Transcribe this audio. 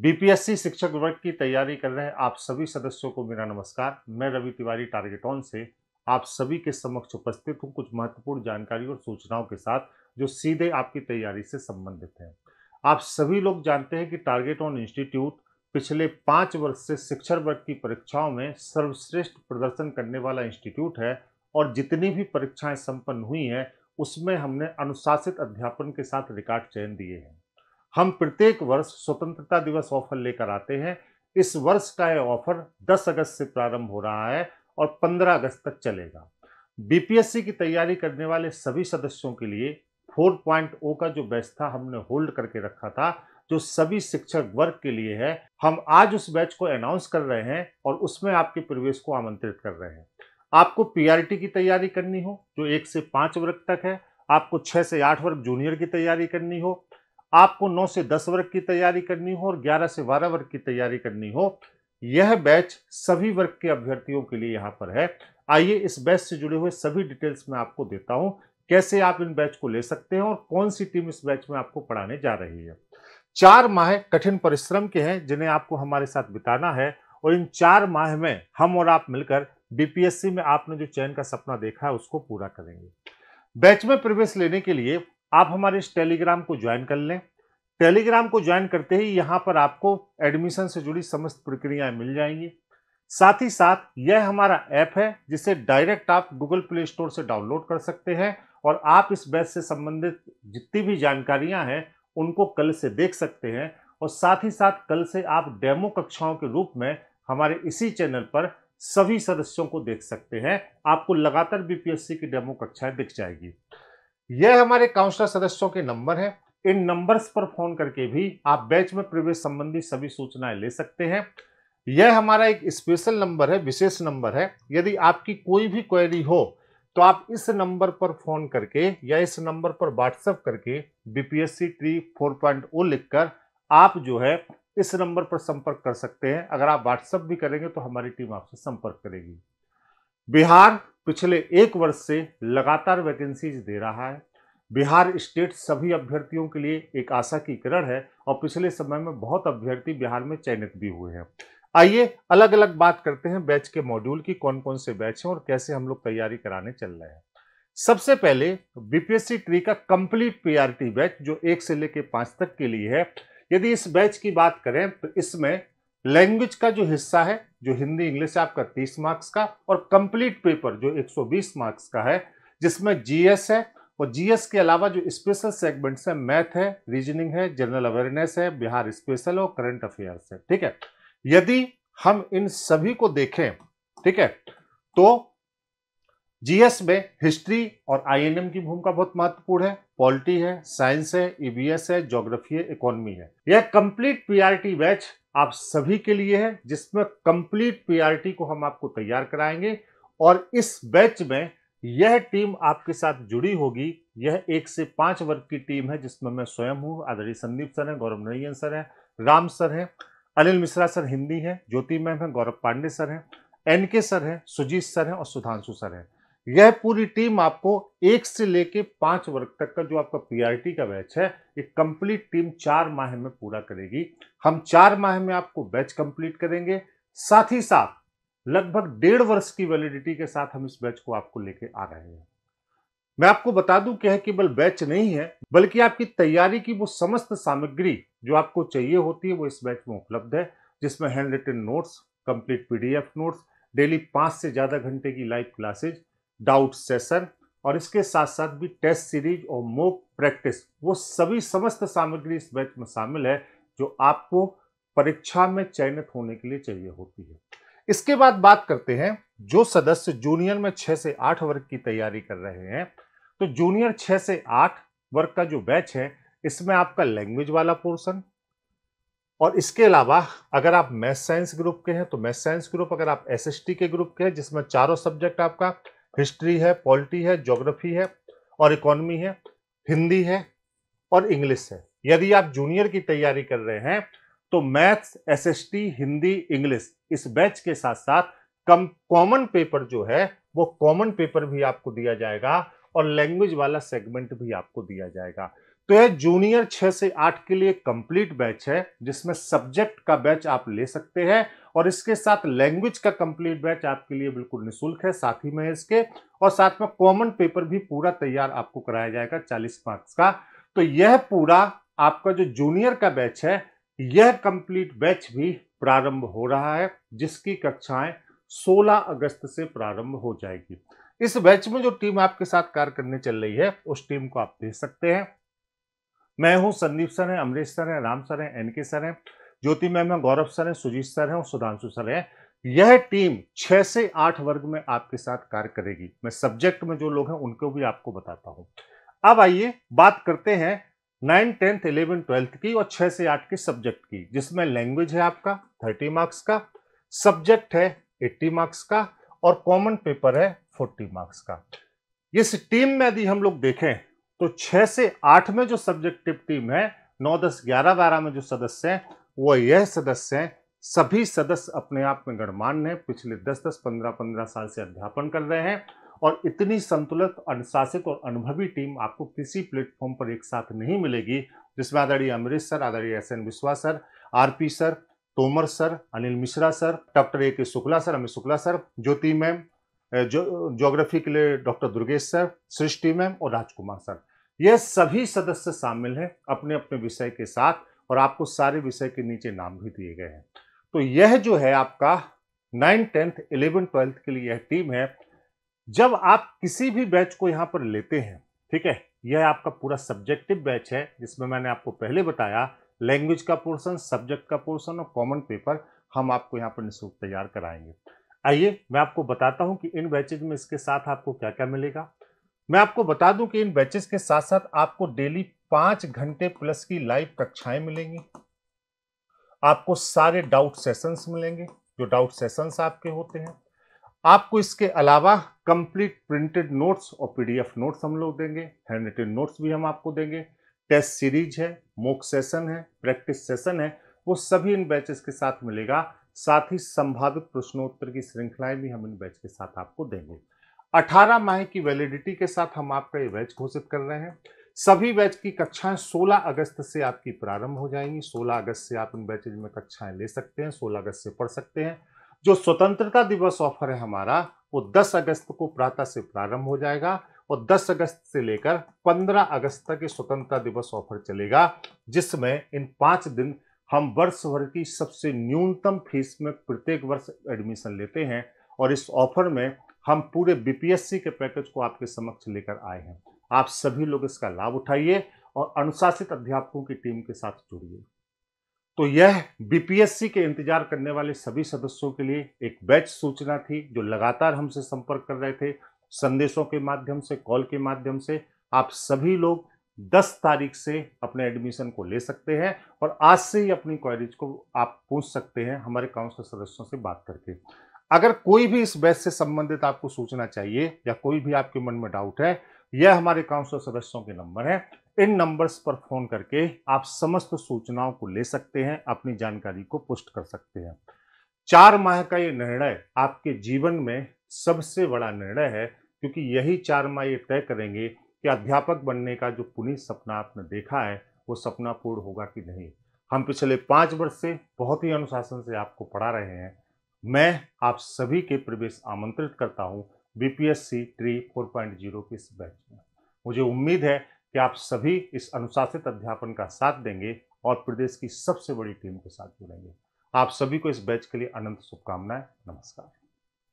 BPSC शिक्षक वर्ग की तैयारी कर रहे आप सभी सदस्यों को मेरा नमस्कार मैं रवि तिवारी टारगेट ऑन से आप सभी के समक्ष उपस्थित हूँ कुछ महत्वपूर्ण जानकारी और सूचनाओं के साथ जो सीधे आपकी तैयारी से संबंधित हैं आप सभी लोग जानते हैं कि टारगेट ऑन इंस्टीट्यूट पिछले पाँच वर्ष से शिक्षक वर्ग की परीक्षाओं में सर्वश्रेष्ठ प्रदर्शन करने वाला इंस्टीट्यूट है और जितनी भी परीक्षाएँ संपन्न हुई हैं उसमें हमने अनुशासित अध्यापन के साथ रिकॉर्ड चयन दिए हैं हम प्रत्येक वर्ष स्वतंत्रता दिवस ऑफर लेकर आते हैं इस वर्ष का यह ऑफर 10 अगस्त से प्रारंभ हो रहा है और 15 अगस्त तक चलेगा बीपीएससी की तैयारी करने वाले सभी सदस्यों के लिए 4.0 का जो बैच था हमने होल्ड करके रखा था जो सभी शिक्षक वर्ग के लिए है हम आज उस बैच को अनाउंस कर रहे हैं और उसमें आपके प्रवेश को आमंत्रित कर रहे हैं आपको पी की तैयारी करनी हो जो एक से पाँच वर्ग तक है आपको छः से आठ वर्ग जूनियर की तैयारी करनी हो आपको 9 से 10 वर्ग की तैयारी करनी हो और 11 से 12 वर्ग की तैयारी करनी हो यह बैच सभी वर्ग के अभ्यर्थियों के लिए यहाँ पर है आइए इस बैच से जुड़े हुए सभी डिटेल्स मैं आपको देता हूँ कैसे आप इन बैच को ले सकते हैं और कौन सी टीम इस बैच में आपको पढ़ाने जा रही है चार माह कठिन परिश्रम के हैं जिन्हें आपको हमारे साथ बिताना है और इन चार माह में हम और आप मिलकर बीपीएससी में आपने जो चयन का सपना देखा है उसको पूरा करेंगे बैच में प्रवेश लेने के लिए आप हमारे इस टेलीग्राम को ज्वाइन कर लें टेलीग्राम को ज्वाइन करते ही यहाँ पर आपको एडमिशन से जुड़ी समस्त प्रक्रियाएं मिल जाएंगी साथ ही साथ यह हमारा ऐप है जिसे डायरेक्ट आप गूगल प्ले स्टोर से डाउनलोड कर सकते हैं और आप इस बैच से संबंधित जितनी भी जानकारियां हैं उनको कल से देख सकते हैं और साथ ही साथ कल से आप डेमो कक्षाओं के रूप में हमारे इसी चैनल पर सभी सदस्यों को देख सकते हैं आपको लगातार बीपीएससी की डेमो कक्षाएं दिख जाएगी यह हमारे काउंसलर सदस्यों के नंबर है इन नंबर्स पर फोन करके भी आप बैच में प्रवेश संबंधी सभी सूचनाएं ले सकते हैं यह हमारा एक स्पेशल नंबर है विशेष नंबर है यदि आपकी कोई भी क्वेरी हो तो आप इस नंबर पर फोन करके या इस नंबर पर व्हाट्सएप करके बीपीएससी ट्री फोर पॉइंट लिख लिखकर आप जो है इस नंबर पर संपर्क कर सकते हैं अगर आप व्हाट्सएप भी करेंगे तो हमारी टीम आपसे संपर्क करेगी बिहार पिछले एक वर्ष से लगातार वैकेंसीज दे रहा है बिहार स्टेट सभी अभ्यर्थियों के लिए एक आशा की किरण है और पिछले समय में बहुत अभ्यर्थी बिहार में चयनित भी हुए हैं आइए अलग अलग बात करते हैं बैच के मॉड्यूल की कौन कौन से बैच हैं और कैसे हम लोग तैयारी कराने चल रहे हैं सबसे पहले बीपीएससी ट्री का कंप्लीट पीआरटी बैच जो एक से लेकर पांच तक के लिए है यदि इस बैच की बात करें तो इसमें लैंग्वेज का जो हिस्सा है जो हिंदी इंग्लिश है आपका 30 मार्क्स का और कंप्लीट पेपर जो 120 मार्क्स का है जिसमें जीएस है और जीएस के अलावा जो स्पेशल सेगमेंट्स है मैथ है रीजनिंग है जनरल अवेयरनेस है बिहार स्पेशल और करंट अफेयर्स है ठीक है यदि हम इन सभी को देखें ठीक है तो जीएस में हिस्ट्री और आईएनएम की भूमिका बहुत महत्वपूर्ण है पॉलिटी है साइंस है ईबीएस e है ज्योग्राफी है इकोनॉमी है यह कंप्लीट पीआरटी बैच आप सभी के लिए है जिसमें कंप्लीट पीआरटी को हम आपको तैयार कराएंगे और इस बैच में यह टीम आपके साथ जुड़ी होगी यह एक से पांच वर्ग की टीम है जिसमें मैं स्वयं हूँ आदरणी संदीप सर हैं गौरव नरयन सर हैं राम सर हैं अनिल मिश्रा सर हिंदी हैं ज्योति मैम हैं गौरव पांडे सर हैं एन के सर हैं सुजीत सर हैं और सुधांशु सर हैं यह पूरी टीम आपको एक से लेके पांच वर्ग तक का जो आपका पीआरटी का बैच है ये कंप्लीट टीम चार माह में पूरा करेगी हम चार माह में आपको बैच कंप्लीट करेंगे साथ ही साथ लगभग डेढ़ वर्ष की वैलिडिटी के साथ हम इस बैच को आपको लेके आ रहे हैं मैं आपको बता दूं कि यह केवल बैच नहीं है बल्कि आपकी तैयारी की वो समस्त सामग्री जो आपको चाहिए होती है वो इस बैच में उपलब्ध है जिसमें handwritten notes complete PDF notes daily पाँच से ज़्यादा घंटे की लाइव क्लासेज डाउट सेशन और इसके साथ साथ भी टेस्ट सीरीज और मोक प्रैक्टिस वो सभी समस्त सामग्री इस बैच में शामिल है जो आपको परीक्षा में चयनित होने के लिए चाहिए होती है इसके बाद बात करते हैं जो सदस्य जूनियर में छह से आठ वर्ग की तैयारी कर रहे हैं तो जूनियर छह से आठ वर्ग का जो बैच है इसमें आपका लैंग्वेज वाला पोर्शन और इसके अलावा अगर आप मैथ साइंस ग्रुप के हैं तो मैथ साइंस ग्रुप अगर आप एस के ग्रुप के हैं जिसमें चारों सब्जेक्ट आपका हिस्ट्री है पॉलिटी है ज्योग्राफी है और इकोनॉमी है हिंदी है और इंग्लिश है यदि आप जूनियर की तैयारी कर रहे हैं तो मैथ्स एस हिंदी इंग्लिश इस बैच के साथ साथ कम कॉमन पेपर जो है वो कॉमन पेपर भी आपको दिया जाएगा और लैंग्वेज वाला सेगमेंट भी आपको दिया जाएगा तो यह जूनियर छह से आठ के लिए कंप्लीट बैच है जिसमें सब्जेक्ट का बैच आप ले सकते हैं और इसके साथ लैंग्वेज का कंप्लीट बैच आपके लिए बिल्कुल निशुल्क है साथ ही में इसके और साथ में कॉमन पेपर भी पूरा तैयार आपको कराया जाएगा चालीस मार्क्स का तो यह पूरा आपका जो जूनियर का बैच है यह कंप्लीट बैच भी प्रारंभ हो रहा है जिसकी कक्षाएं 16 अगस्त से प्रारंभ हो जाएगी इस बैच में जो टीम आपके साथ कार्य करने चल रही है उस टीम को आप देख सकते हैं मैं हूं संदीप सर है अमरीश सर है राम सर है एनके सर है ज्योति मैम है गौरव सर है सुजीत सर है और सुधांशु सर है यह टीम छह से आठ वर्ग में आपके साथ कार्य करेगी मैं सब्जेक्ट में जो लोग हैं उनको भी आपको बताता हूं अब आइए बात करते हैं नाइन टेंथ इलेवन ट्वेल्थ की और छः से आठ के सब्जेक्ट की जिसमें लैंग्वेज है आपका थर्टी मार्क्स का सब्जेक्ट है एट्टी मार्क्स का और कॉमन पेपर है फोर्टी मार्क्स का इस टीम में यदि हम लोग देखें तो छः से आठ में जो सब्जेक्टिव टीम है नौ दस ग्यारह बारह में जो सदस्य हैं वो यह सदस्य हैं सभी सदस्य अपने आप में गणमान्य हैं पिछले दस दस पंद्रह पंद्रह साल से अध्यापन कर रहे हैं और इतनी संतुलित अनुशासित और अनुभवी टीम आपको किसी प्लेटफॉर्म पर एक साथ नहीं मिलेगी जिसमें आदरणीय अमरीश सर आदरणीय S N Vishwas sir R P sir Tomar sir Anil Mishra sir doctor A K Shukla sir Amit Shukla sir Jyoti ma'am geography के लिए doctor Durgesh sir Srishti ma'am और राजकुमार सर ये सभी सदस्य शामिल हैं अपने अपने विषय के साथ और आपको सारे विषय के नीचे नाम भी दिए गए हैं तो यह जो है आपका नाइन टेंथ इलेवन ट्वेल्थ के लिए यह टीम है जब आप किसी भी बैच को यहाँ पर लेते हैं ठीक है यह आपका पूरा सब्जेक्टिव बैच है जिसमें मैंने आपको पहले बताया लैंग्वेज का पोर्सन सब्जेक्ट का पोर्सन और कॉमन पेपर हम आपको यहाँ पर निःशुल्क तैयार कराएंगे आइए मैं आपको बताता हूँ कि इन बैचेज में इसके साथ आपको क्या क्या मिलेगा मैं आपको बता दूं कि इन बैचेस के साथ साथ आपको डेली पांच घंटे प्लस की लाइव कक्षाएं मिलेंगी आपको सारे डाउट सेशंस मिलेंगे जो डाउट सेशंस आपके होते हैं आपको इसके अलावा कंप्लीट प्रिंटेड नोट्स और पीडीएफ नोट्स हम लोग देंगे हैंड रिटेन नोट्स भी हम आपको देंगे टेस्ट सीरीज है मोक सेशन है प्रैक्टिस सेशन है वो सभी इन बैचेस के साथ मिलेगा साथ ही संभावित प्रश्नोत्तर की श्रृंखलाएं भी हम इन बैच के साथ आपको देंगे 18 माह की वैलिडिटी के साथ हम आपका ये बैच घोषित कर रहे हैं सभी बैच की कक्षाएं 16 अगस्त से आपकी प्रारंभ हो जाएंगी 16 अगस्त से आप इन बैचेज में कक्षाएं ले सकते हैं 16 अगस्त से पढ़ सकते हैं जो स्वतंत्रता दिवस ऑफर है हमारा वो 10 अगस्त को प्रातः से प्रारंभ हो जाएगा और 10 अगस्त से लेकर 15 अगस्त तक ये स्वतंत्रता दिवस ऑफर चलेगा जिसमें इन पाँच दिन हम वर्ष भर की सबसे न्यूनतम फीस में प्रत्येक वर्ष एडमिशन लेते हैं और इस ऑफर में हम पूरे बीपीएससी के पैकेज को आपके समक्ष लेकर आए हैं आप सभी लोग इसका लाभ उठाइए और अनुशासित अध्यापकों की टीम के साथ जुड़िए तो यह बीपीएससी के इंतजार करने वाले सभी सदस्यों के लिए एक बैच सूचना थी जो लगातार हमसे संपर्क कर रहे थे संदेशों के माध्यम से कॉल के माध्यम से आप सभी लोग 10 तारीख से अपने एडमिशन को ले सकते हैं और आज से ही अपनी क्वारीज को आप पूछ सकते हैं हमारे काउंसिल सदस्यों से बात करके अगर कोई भी इस बैच से संबंधित आपको सूचना चाहिए या कोई भी आपके मन में डाउट है यह हमारे काउंसिल सदस्यों के नंबर है इन नंबर्स पर फोन करके आप समस्त सूचनाओं को ले सकते हैं अपनी जानकारी को पुष्ट कर सकते हैं चार माह का ये निर्णय आपके जीवन में सबसे बड़ा निर्णय है क्योंकि यही चार माह ये तय करेंगे कि अध्यापक बनने का जो पुनीत सपना आपने देखा है वो सपना पूर्ण होगा कि नहीं हम पिछले पाँच वर्ष से बहुत ही अनुशासन से आपको पढ़ा रहे हैं मैं आप सभी के प्रवेश आमंत्रित करता हूँ बीपीएससी ट्री जीरो के इस बैच में मुझे उम्मीद है कि आप सभी इस अनुशासित अध्यापन का साथ देंगे और प्रदेश की सबसे बड़ी टीम के साथ जुड़ेंगे आप सभी को इस बैच के लिए अनंत शुभकामनाएं नमस्कार